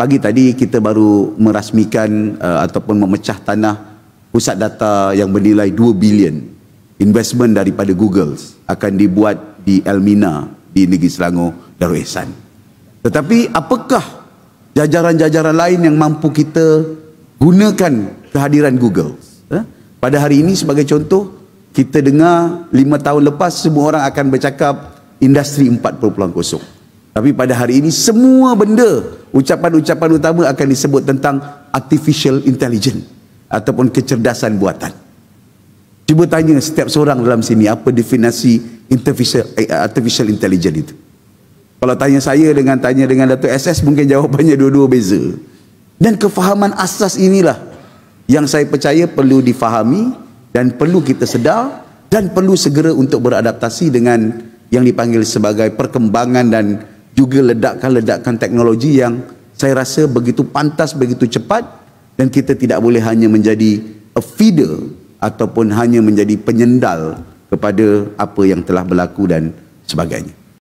pagi tadi kita baru merasmikan uh, ataupun memecah tanah pusat data yang bernilai 2 bilion investment daripada Google akan dibuat di Elmina di negeri Selangor Darul Ehsan. Tetapi apakah jajaran-jajaran lain yang mampu kita gunakan kehadiran Google? Ha? Pada hari ini sebagai contoh, kita dengar 5 tahun lepas semua orang akan bercakap industri 4.0. Tapi pada hari ini semua benda, ucapan-ucapan utama akan disebut tentang artificial intelligence ataupun kecerdasan buatan. Cuba tanya setiap seorang dalam sini apa definisi artificial, eh, artificial intelligence itu. Kalau tanya saya dengan tanya dengan Dato' SS mungkin jawapannya dua-dua beza. Dan kefahaman asas inilah yang saya percaya perlu difahami dan perlu kita sedar dan perlu segera untuk beradaptasi dengan yang dipanggil sebagai perkembangan dan juga ledakan-ledakan teknologi yang saya rasa begitu pantas, begitu cepat dan kita tidak boleh hanya menjadi a feeder ataupun hanya menjadi penyendal kepada apa yang telah berlaku dan sebagainya.